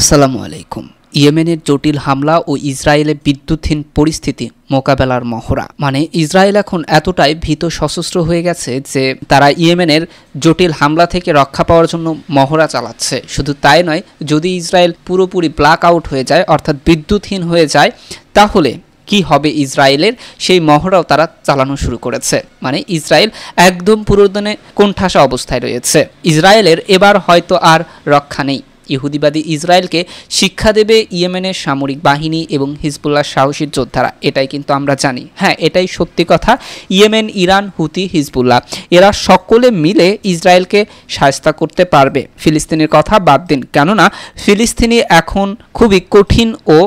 আসসালামু আলাইকুম ইয়েমেনের জটিল হামলা ও ইসরায়েলের বিদ্যুৎহীন পরিস্থিতি মোকাবেলার মহড়া মানে ইসরায়েল এখন এতটাই ভীত সশস্ত্র হয়ে গেছে যে তারা ইয়েমেনের জটিল হামলা থেকে রক্ষা পাওয়ার জন্য মহড়া চালাচ্ছে শুধু তাই নয় যদি ইসরায়েল পুরোপুরি ব্ল্যাক আউট হয়ে যায় অর্থাৎ বিদ্যুৎহীন হয়ে যায় তাহলে কি হবে ইসরায়েলের সেই মহড়াও তারা চালানো শুরু করেছে মানে ইসরায়েল একদম পুরোদনে কোণঠাসা অবস্থায় রয়েছে ইসরায়েলের এবার হয়তো আর রক্ষা নেই ইহুদিবাদী ইসরায়েলকে শিক্ষা দেবে ইয়েমেনের সামরিক বাহিনী এবং হিজবুল্লাহ সাহসী যোদ্ধারা এটাই কিন্তু আমরা জানি হ্যাঁ এটাই সত্যি কথা ইয়েমেন ইরান হুতি হিজবুল্লাহ এরা সকলে মিলে ইসরায়েলকে সাহস্তা করতে পারবে ফিলিস্তিনের কথা বাদ দিন কেননা ফিলিস্তিনি এখন খুবই কঠিন ও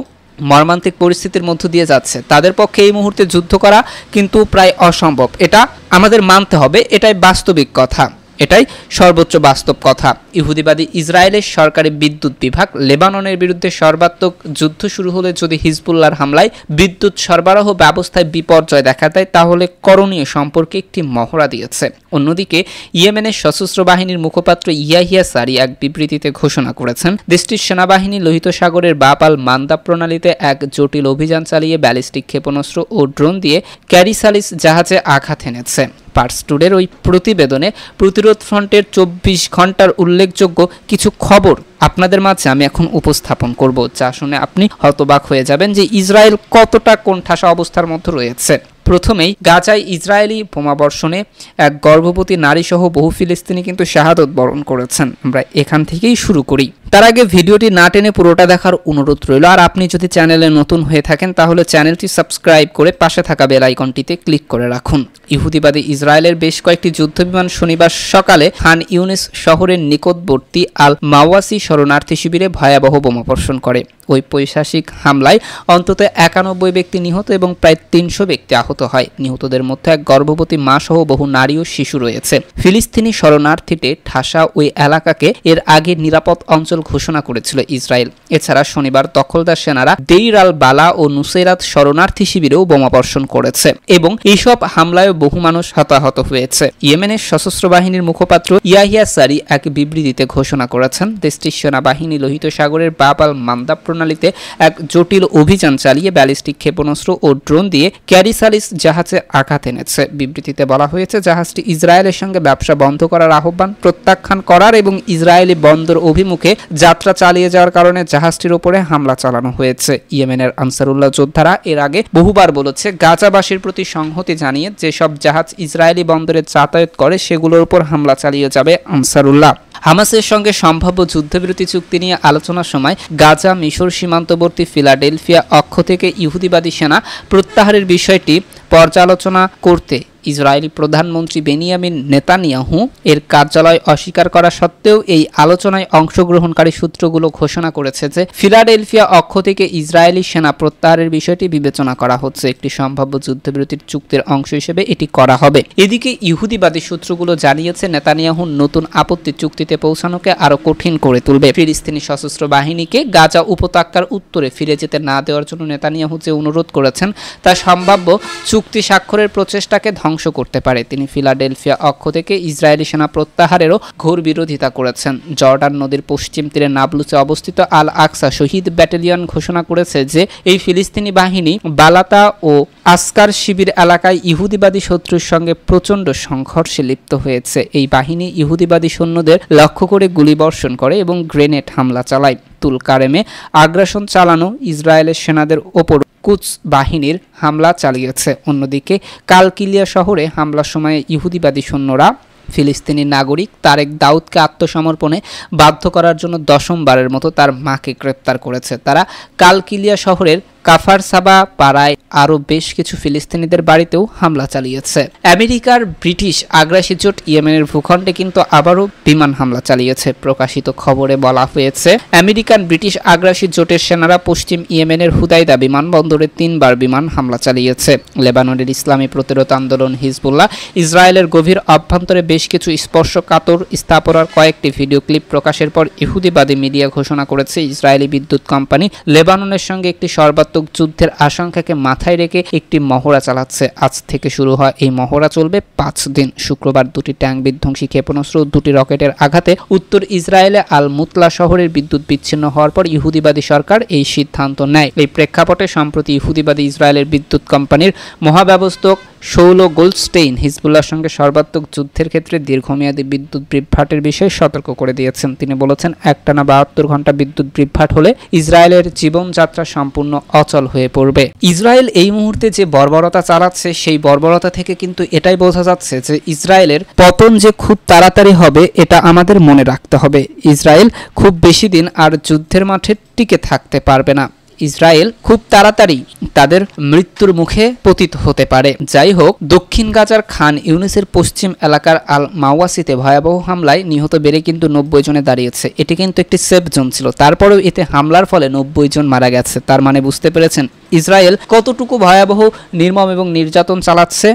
মর্মান্তিক পরিস্থিতির মধ্য দিয়ে যাচ্ছে তাদের পক্ষে এই মুহূর্তে যুদ্ধ করা কিন্তু প্রায় অসম্ভব এটা আমাদের মানতে হবে এটাই বাস্তবিক কথা এটাই সর্বোচ্চ বাস্তব কথা ইহুদিবাদী ইসরায়েলের সরকারি বিদ্যুৎ বিভাগ লেবাননের বিরুদ্ধে সর্বাত্মক যুদ্ধ শুরু হলে যদি হিজবুল্লার হামলায় বিদ্যুৎ সরবরাহ ব্যবস্থায় বিপর্যয় দেখা দেয় তাহলে করণীয় সম্পর্কে একটি মহড়া দিয়েছে অন্যদিকে ইয়েমেনের সশস্ত্র বাহিনীর মুখপাত্র ইয়াহিয়া সারি এক বিবৃতিতে ঘোষণা করেছেন দেশটির সেনাবাহিনী লোহিত সাগরের বাপাল মান্দা প্রণালীতে এক জটিল অভিযান চালিয়ে ব্যালিস্টিক ক্ষেপণাস্ত্র ও ড্রোন দিয়ে ক্যারিসালিস জাহাজে আঘাত এনেছে পার্সটুডের ওই প্রতিবেদনে প্রতিরোধ ফ্রন্টের চব্বিশ ঘন্টার উল্লেখযোগ্য কিছু খবর আপনাদের মাঝে আমি এখন উপস্থাপন করব যা শুনে আপনি হতবাক হয়ে যাবেন যে ইসরায়েল কতটা কোণঠাসা অবস্থার মধ্যে রয়েছে প্রথমেই গাজায় ইসরায়েলি বোমাবর্ষণে এক গর্ভবতী নারীসহ বহু ফিলিস্তিনি কিন্তু শাহাদত বরণ করেছেন আমরা এখান থেকেই শুরু করি তার আগে ভিডিওটি না টেনে পুরোটা দেখার অনুরোধ রইল আর আপনি যদি চ্যানেলে নতুন হয়ে থাকেন তাহলে চ্যানেলটি সাবস্ক্রাইব করে পাশে থাকা বেল আইকনটিতে ক্লিক করে রাখুন ইহুদিবাদী ইসরায়েলের বেশ কয়েকটি যুদ্ধবিমান শনিবার সকালে খান ইউনিস শহরের নিকটবর্তী আল মাওয়াসি শরণার্থী শিবিরে ভয়াবহ বোমাবর্ষণ করে ওই পৈশাসিক হামলায় অন্তত একানব্বই ব্যক্তি নিহত এবং প্রায় তিনশো ব্যক্তি আহত হয় নিহতদের মধ্যে এক গর্ভবতী মা সহ বহু নারী ও শিশু রয়েছে ফিলিস্তিনি শরণার্থীতে ঠাসা ওই এলাকাকে এর আগে নিরাপদ অঞ্চল ঘোষণা করেছিল ইসরায়েল এছাড়া শনিবার দখলদার সেনারা দেইর আল বালা ও নুসেরাত শরণার্থী শিবিরেও বোমাবর্ষণ করেছে এবং এইসব হামলায় বহু মানুষ হতাহত হয়েছে ইয়েমেনের সশস্ত্র বাহিনীর মুখপাত্র ইয়াহিয়া সারি এক বিবৃতিতে ঘোষণা করেছেন দেশটির সেনাবাহিনী লোহিত সাগরের বাবাল মান্দা প্রণালীতে এক জটিল অভিযান চালিয়ে ব্যালিস্টিক ক্ষেপণাস্ত্র ও ড্রোন দিয়ে ক্যারিসালিস জাহাজে আঘাত এনেছে বিবৃতিতে বলা হয়েছে জাহাজটি ইসরায়েলের সঙ্গে ব্যবসা বন্ধ করার আহ্বান প্রত্যাখ্যান করার এবং ইসরায়েলি বন্দর অভিমুখে যাত্রা চালিয়ে যাওয়ার কারণে জাহাজটির উপরে হামলা চালানো হয়েছে ইয়েমেনের আনসারুল্লাহ যোদ্ধারা এর আগে বহুবার বলেছে গাজাবাসীর প্রতি সংহতি জানিয়ে যেসব জাহাজ ইসরায়েলি বন্দরে যাতায়াত করে সেগুলোর উপর হামলা চালিয়ে যাবে আনসারুল্লাহ হামাসের সঙ্গে সম্ভাব্য যুদ্ধবিরতি চুক্তি নিয়ে আলোচনার সময় গাজা মিশর সীমান্তবর্তী ফিলাডেলফিয়া অক্ষ থেকে ইহুদিবাদী সেনা প্রত্যাহারের বিষয়টি পর্যালোচনা করতে ইসরায়েলি প্রধানমন্ত্রী বেনিয়ামিন নেতানিয়াহু এর কার্যালয় অস্বীকার করা সত্ত্বেও এই আলোচনায় অংশগ্রহণকারী সূত্রগুলো ঘোষণা করেছে যে ফিলাডেলফিয়া অক্ষ থেকে ইসরায়েলি সেনা প্রত্যাহারের বিষয়টি বিবেচনা করা হচ্ছে একটি সম্ভাব্য যুদ্ধবিরতির চুক্তির অংশ হিসেবে এটি করা হবে এদিকে ইহুদিবাদী সূত্রগুলো জানিয়েছে নেতানিয়াহুর নতুন আপত্তি চুক্তি কর্মসূচিতে পৌঁছানোকে আরও কঠিন করে তুলবে ফিলিস্তিনি সশস্ত্র বাহিনীকে গাজা উপত্যকার উত্তরে ফিরে যেতে না দেওয়ার জন্য নেতানিয়াহু যে অনুরোধ করেছেন তা সম্ভাব্য চুক্তি স্বাক্ষরের প্রচেষ্টাকে ধ্বংস করতে পারে তিনি ফিলাডেলফিয়া অক্ষ থেকে ইসরায়েলি সেনা প্রত্যাহারেরও ঘোর বিরোধিতা করেছেন জর্ডান নদীর পশ্চিম তীরে নাবলুসে অবস্থিত আল আকসা শহীদ ব্যাটালিয়ন ঘোষণা করেছে যে এই ফিলিস্তিনি বাহিনী বালাতা ও আসকার শিবির এলাকায় ইহুদিবাদী শত্রুর সঙ্গে প্রচণ্ড সংঘর্ষে লিপ্ত হয়েছে এই বাহিনী ইহুদিবাদী সৈন্যদের লক্ষ্য করে গুলিবর্ষণ করে এবং গ্রেনেড হামলা চালায় তুলকারেমে আগ্রাসন চালানো ইসরায়েলের সেনাদের ওপর কুচ বাহিনীর হামলা চালিয়েছে অন্যদিকে কালকিলিয়া শহরে হামলার সময় ইহুদিবাদী সৈন্যরা ফিলিস্তিনি নাগরিক তারেক দাউদকে আত্মসমর্পণে বাধ্য করার জন্য দশমবারের মতো তার মাকে গ্রেপ্তার করেছে তারা কালকিলিয়া শহরের কাফার সাবা পাড়ায় আরও বেশ কিছু ফিলিস্তিনিদের বাড়িতেও হামলা চালিয়েছে আমেরিকার ব্রিটিশ আগ্রাসী জোট ইয়েমেনের ভূখণ্ডে কিন্তু আবারও বিমান হামলা চালিয়েছে প্রকাশিত খবরে বলা হয়েছে আমেরিকান ব্রিটিশ আগ্রাসী জোটের সেনারা পশ্চিম ইয়েমেনের হুদাইদা বিমানবন্দরে তিনবার বিমান হামলা চালিয়েছে লেবাননের ইসলামী প্রতিরোধ আন্দোলন হিজবুল্লাহ ইসরায়েলের গভীর অভ্যন্তরে বেশ কিছু স্পর্শকাতর স্থাপনার কয়েকটি ভিডিও ক্লিপ প্রকাশের পর ইহুদিবাদী মিডিয়া ঘোষণা করেছে ইসরায়েলি বিদ্যুৎ কোম্পানি লেবাননের সঙ্গে একটি সর্বাত্মক মারাত্মক যুদ্ধের আশঙ্কাকে মাথায় রেখে একটি মহড়া চালাচ্ছে আজ থেকে শুরু হয় এই মহড়া চলবে পাঁচ দিন শুক্রবার দুটি ট্যাঙ্ক বিধ্বংসী ক্ষেপণাস্ত্র দুটি রকেটের আঘাতে উত্তর ইসরায়েলে আল মুতলা শহরের বিদ্যুৎ বিচ্ছিন্ন হওয়ার পর ইহুদিবাদী সরকার এই সিদ্ধান্ত নেয় এই প্রেক্ষাপটে সম্প্রতি ইহুদিবাদী ইসরায়েলের বিদ্যুৎ কোম্পানির মহাব্যবস্থক শৌল গোল্ডস্টেইন হিজবুল্লার সঙ্গে সর্বাত্মক যুদ্ধের ক্ষেত্রে দীর্ঘমেয়াদী বিদ্যুৎ বিভ্রাটের বিষয়ে সতর্ক করে দিয়েছেন তিনি বলেছেন একটানা বাহাত্তর ঘন্টা বিদ্যুৎ বিভ্রাট হলে ইসরায়েলের জীবনযাত্রা সম্পূর্ণ অচল হয়ে পড়বে ইসরায়েল এই মুহূর্তে যে বর্বরতা চালাচ্ছে সেই বর্বরতা থেকে কিন্তু এটাই বোঝা যাচ্ছে যে ইসরায়েলের পতন যে খুব তাড়াতাড়ি হবে এটা আমাদের মনে রাখতে হবে ইসরায়েল খুব বেশি দিন আর যুদ্ধের মাঠে টিকে থাকতে পারবে না ইসরায়েল খুব তাড়াতাড়ি তাদের মৃত্যুর মুখে পতিত হতে পারে যাই হোক দক্ষিণ গাজার খান ইউনিসের পশ্চিম এলাকার আল মাওয়াসিতে ভয়াবহ হামলায় নিহত বেড়ে কিন্তু নব্বই জনে দাঁড়িয়েছে এটি কিন্তু একটি সেফ জোন ছিল তারপরেও এতে হামলার ফলে নব্বই জন মারা গেছে তার মানে বুঝতে পেরেছেন ইসরায়েল কতটুকু ভয়াবহ নির্মম এবং নির্যাতন চালাচ্ছে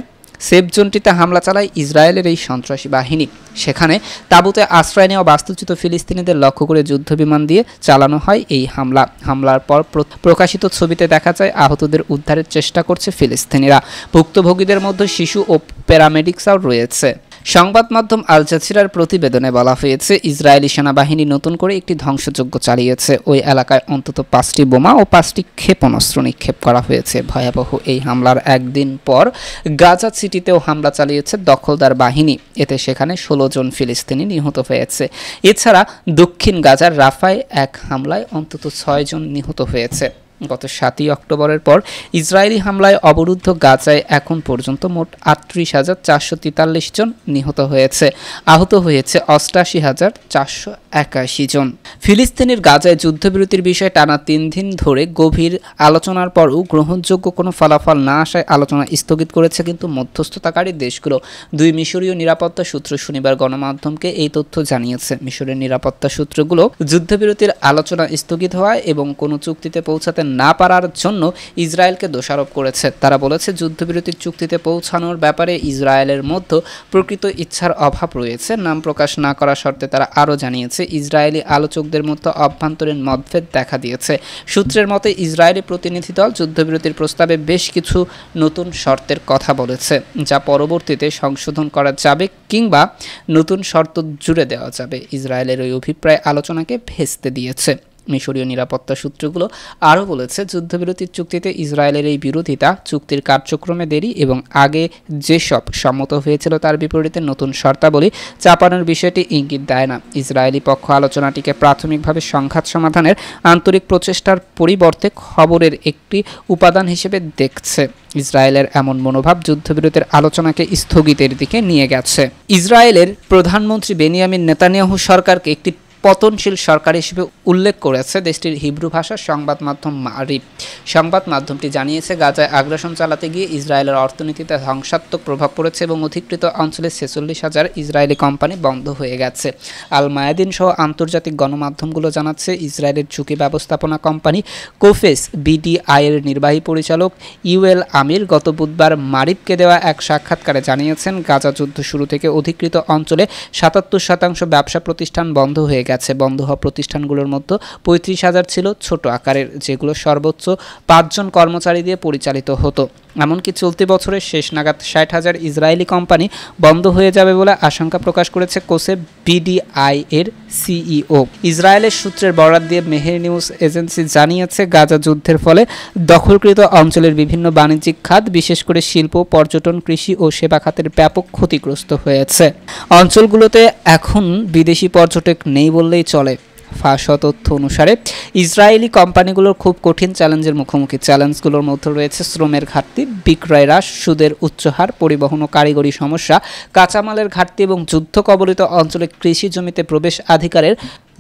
সেফ জোনটিতে হামলা চালায় ইসরায়েলের এই সন্ত্রাসী বাহিনী সেখানে তাঁবুতে আশ্রয় নেওয়া বাস্তুচ্যুত ফিলিস্তিনিদের লক্ষ্য করে যুদ্ধবিমান দিয়ে চালানো হয় এই হামলা হামলার পর প্রকাশিত ছবিতে দেখা যায় আহতদের উদ্ধারের চেষ্টা করছে ফিলিস্তিনিরা ভুক্তভোগীদের মধ্যে শিশু ও প্যারামেডিক্সও রয়েছে সংবাদ মাধ্যম আল জাজিরার প্রতিবেদনে বলা হয়েছে ইসরায়েলি সেনাবাহিনী নতুন করে একটি ধ্বংসযজ্ঞ চালিয়েছে ওই এলাকায় অন্তত পাঁচটি বোমা ও পাঁচটি ক্ষেপণাস্ত্র নিক্ষেপ করা হয়েছে ভয়াবহ এই হামলার একদিন পর গাজা সিটিতেও হামলা চালিয়েছে দখলদার বাহিনী এতে সেখানে ষোলো জন ফিলিস্তিনি নিহত হয়েছে এছাড়া দক্ষিণ গাজার রাফায় এক হামলায় অন্তত ছয়জন নিহত হয়েছে গত সাতই অক্টোবরের পর ইসরায়েলি হামলায় অবরুদ্ধ গাজায় এখন পর্যন্ত মোট আটত্রিশ হাজার চারশো তেতাল্লিশ জন নিহত হয়েছে আহত হয়েছে অষ্টাশি হাজার চারশো একাশি জন ফিলিস্তিনের গাজায় যুদ্ধবিরতির বিষয়ে টানা তিন দিন ধরে গভীর আলোচনার পরও গ্রহণযোগ্য কোনো ফলাফল না আসায় আলোচনা স্থগিত করেছে কিন্তু মধ্যস্থতাকারী দেশগুলো দুই মিশরীয় নিরাপত্তা সূত্র শনিবার গণমাধ্যমকে এই তথ্য জানিয়েছে মিশরের নিরাপত্তা সূত্রগুলো যুদ্ধবিরতির আলোচনা স্থগিত হওয়ায় এবং কোনো চুক্তিতে পৌঁছাতে না পারার জন্য ইসরায়েলকে দোষারোপ করেছে তারা বলেছে যুদ্ধবিরতির চুক্তিতে পৌঁছানোর ব্যাপারে ইসরায়েলের মধ্যে প্রকৃত ইচ্ছার অভাব রয়েছে নাম প্রকাশ না করা শর্তে তারা আরও জানিয়েছে ইসরায়েলি আলোচকদের মধ্যে অভ্যন্তরীণ মতভেদ দেখা দিয়েছে সূত্রের মতে ইসরায়েলি প্রতিনিধি দল যুদ্ধবিরতির প্রস্তাবে বেশ কিছু নতুন শর্তের কথা বলেছে যা পরবর্তীতে সংশোধন করা যাবে কিংবা নতুন শর্ত জুড়ে দেওয়া যাবে ইসরায়েলের ওই অভিপ্রায় আলোচনাকে ভেস্তে দিয়েছে মিশরীয় নিরাপত্তা সূত্রগুলো আরও বলেছে যুদ্ধবিরতির চুক্তিতে ইসরায়েলের এই বিরোধিতা চুক্তির কার্যক্রমে দেরি এবং আগে যেসব সম্মত হয়েছিল তার বিপরীতে নতুন শর্তাবলী চাপানোর বিষয়টি ইঙ্গিত দেয় না ইসরায়েলি পক্ষ আলোচনাটিকে প্রাথমিকভাবে সংঘাত সমাধানের আন্তরিক প্রচেষ্টার পরিবর্তে খবরের একটি উপাদান হিসেবে দেখছে ইসরায়েলের এমন মনোভাব যুদ্ধবিরতির আলোচনাকে স্থগিতের দিকে নিয়ে গেছে ইসরায়েলের প্রধানমন্ত্রী বেনিয়ামিন নেতানিয়াহু সরকারকে একটি পতনশীল সরকার হিসেবে উল্লেখ করেছে দেশটির হিব্রু ভাষার সংবাদ মাধ্যম মারিফ সংবাদ মাধ্যমটি জানিয়েছে গাজায় আগ্রাসন চালাতে গিয়ে ইসরায়েলের অর্থনীতিতে ধ্বংসাত্মক প্রভাব পড়েছে এবং অধিকৃত অঞ্চলে ছেচল্লিশ হাজার ইসরায়েলি কোম্পানি বন্ধ হয়ে গেছে আল মায়াদিন সহ আন্তর্জাতিক গণমাধ্যমগুলো জানাচ্ছে ইসরায়েলের ঝুঁকি ব্যবস্থাপনা কোম্পানি কোফেস বিডিআই এর নির্বাহী পরিচালক ইউএল আমির গত বুধবার মারিফকে দেওয়া এক সাক্ষাৎকারে জানিয়েছেন গাজা যুদ্ধ শুরু থেকে অধিকৃত অঞ্চলে সাতাত্তর শতাংশ ব্যবসা প্রতিষ্ঠান বন্ধ হয়ে গেছে গেছে বন্ধ হওয়া প্রতিষ্ঠানগুলোর মধ্যে পঁয়ত্রিশ হাজার ছিল ছোট আকারের যেগুলো সর্বোচ্চ পাঁচজন কর্মচারী দিয়ে পরিচালিত হতো এমনকি চলতি বছরের শেষ নাগাদ ষাট হাজার ইসরায়েলি কোম্পানি বন্ধ হয়ে যাবে বলে আশঙ্কা প্রকাশ করেছে কোসে বিডিআই এর সিইও ইসরায়েলের সূত্রের বরাত দিয়ে মেহের নিউজ এজেন্সি জানিয়েছে গাজা যুদ্ধের ফলে দখলকৃত অঞ্চলের বিভিন্ন বাণিজ্যিক খাত বিশেষ করে শিল্প পর্যটন কৃষি ও সেবা খাতের ব্যাপক ক্ষতিগ্রস্ত হয়েছে অঞ্চলগুলোতে এখন বিদেশি পর্যটক নেই বললেই চলে ফাঁস তথ্য অনুসারে ইসরায়েলি কোম্পানিগুলোর খুব কঠিন চ্যালেঞ্জের মুখোমুখি চ্যালেঞ্জগুলোর মধ্যে রয়েছে শ্রমের ঘাটতি বিক্রয় হ্রাস সুদের উচ্চ হার পরিবহন ও কারিগরি সমস্যা কাঁচামালের ঘাটতি এবং যুদ্ধ কবলিত অঞ্চলে কৃষি জমিতে প্রবেশ অধিকারের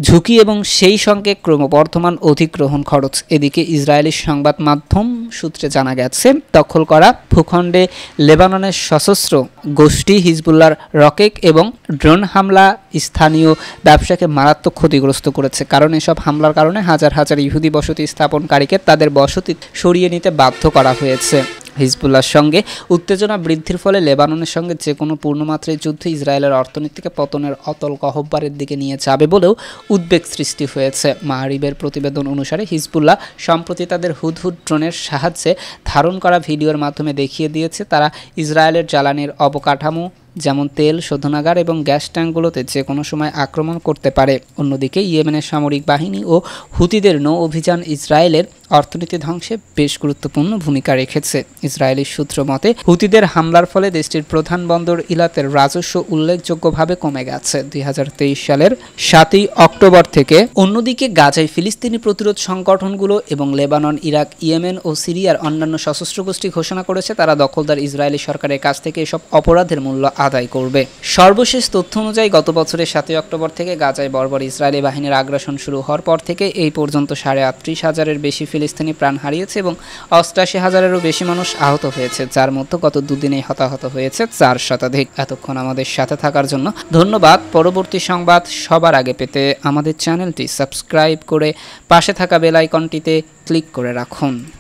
ঝুঁকি এবং সেই সঙ্গে ক্রমবর্ধমান অধিগ্রহণ খরচ এদিকে ইসরায়েলি সংবাদ মাধ্যম সূত্রে জানা গেছে দখল করা ভূখণ্ডে লেবাননের সশস্ত্র গোষ্ঠী হিজবুল্লার রকেট এবং ড্রোন হামলা স্থানীয় ব্যবসাকে মারাত্মক ক্ষতিগ্রস্ত করেছে কারণ এসব হামলার কারণে হাজার হাজার ইহুদি বসতি স্থাপনকারীকে তাদের বসতি সরিয়ে নিতে বাধ্য করা হয়েছে হিজবুল্লার সঙ্গে উত্তেজনা বৃদ্ধির ফলে লেবাননের সঙ্গে যে কোনো পূর্ণমাত্রায় যুদ্ধ ইসরায়েলের অর্থনীতিকে পতনের অতল গহব্বারের দিকে নিয়ে যাবে বলেও উদ্বেগ সৃষ্টি হয়েছে মাহরিবের প্রতিবেদন অনুসারে হিজবুল্লাহ সম্প্রতি তাদের হুদহুদ ড্রোনের সাহায্যে ধারণ করা ভিডিওর মাধ্যমে দেখিয়ে দিয়েছে তারা ইসরায়েলের জ্বালানির অবকাঠামো যেমন তেল শোধনাগার এবং গ্যাস ট্যাঙ্কগুলোতে যে কোনো সময় আক্রমণ করতে পারে অন্যদিকে ইয়েমেনের সামরিক বাহিনী ও হুতিদের নৌ অভিযান ইসরায়েলের অর্থনীতি ধ্বংসে বেশ গুরুত্বপূর্ণ ভূমিকা রেখেছে ইসরায়েলি সূত্র মতে হুতিদের হামলার ফলে দেশটির প্রধান বন্দর ইলাতের রাজস্ব উল্লেখযোগ্যভাবে কমে গেছে দুই সালের সাতই অক্টোবর থেকে অন্যদিকে গাজায় ফিলিস্তিনি প্রতিরোধ সংগঠনগুলো এবং লেবানন ইরাক ইয়েমেন ও সিরিয়ার অন্যান্য সশস্ত্র গোষ্ঠী ঘোষণা করেছে তারা দখলদার ইসরায়েলি সরকারের কাছ থেকে এসব অপরাধের মূল্য আদায় করবে সর্বশেষ তথ্য অনুযায়ী গত বছরের সাতই অক্টোবর থেকে গাজায় বর্বর ইসরায়েলি বাহিনীর আগ্রাসন শুরু হওয়ার পর থেকে এই পর্যন্ত সাড়ে আটত্রিশ হাজারের বেশি ফিলিস্তিনি প্রাণ হারিয়েছে এবং অষ্টাশি হাজারেরও বেশি মানুষ আহত হয়েছে যার মধ্যে গত দুদিনেই হতাহত হয়েছে চার শতাধিক এতক্ষণ আমাদের সাথে থাকার জন্য ধন্যবাদ পরবর্তী সংবাদ সবার আগে পেতে আমাদের চ্যানেলটি সাবস্ক্রাইব করে পাশে থাকা বেল আইকনটিতে ক্লিক করে রাখুন